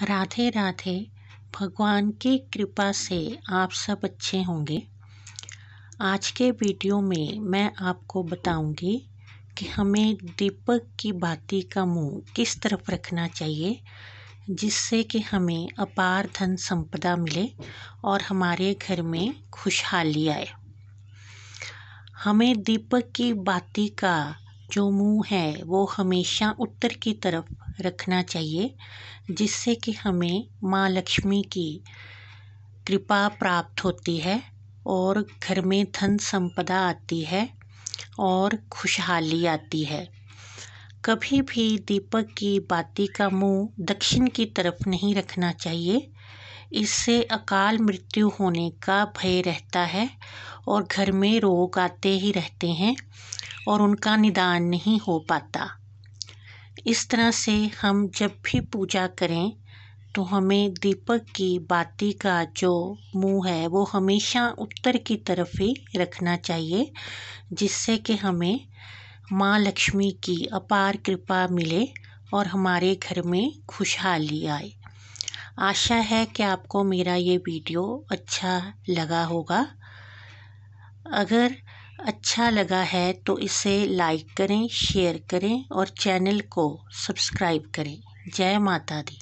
राधे राधे भगवान की कृपा से आप सब अच्छे होंगे आज के वीडियो में मैं आपको बताऊंगी कि हमें दीपक की बाती का मुंह किस तरफ रखना चाहिए जिससे कि हमें अपार धन संपदा मिले और हमारे घर में खुशहाली आए हमें दीपक की बाती का जो मुंह है वो हमेशा उत्तर की तरफ रखना चाहिए जिससे कि हमें माँ लक्ष्मी की कृपा प्राप्त होती है और घर में धन संपदा आती है और खुशहाली आती है कभी भी दीपक की बाती का मुंह दक्षिण की तरफ नहीं रखना चाहिए इससे अकाल मृत्यु होने का भय रहता है और घर में रोग आते ही रहते हैं और उनका निदान नहीं हो पाता इस तरह से हम जब भी पूजा करें तो हमें दीपक की बाती का जो मुंह है वो हमेशा उत्तर की तरफ ही रखना चाहिए जिससे कि हमें माँ लक्ष्मी की अपार कृपा मिले और हमारे घर में खुशहाली आए आशा है कि आपको मेरा ये वीडियो अच्छा लगा होगा अगर अच्छा लगा है तो इसे लाइक करें शेयर करें और चैनल को सब्सक्राइब करें जय माता दी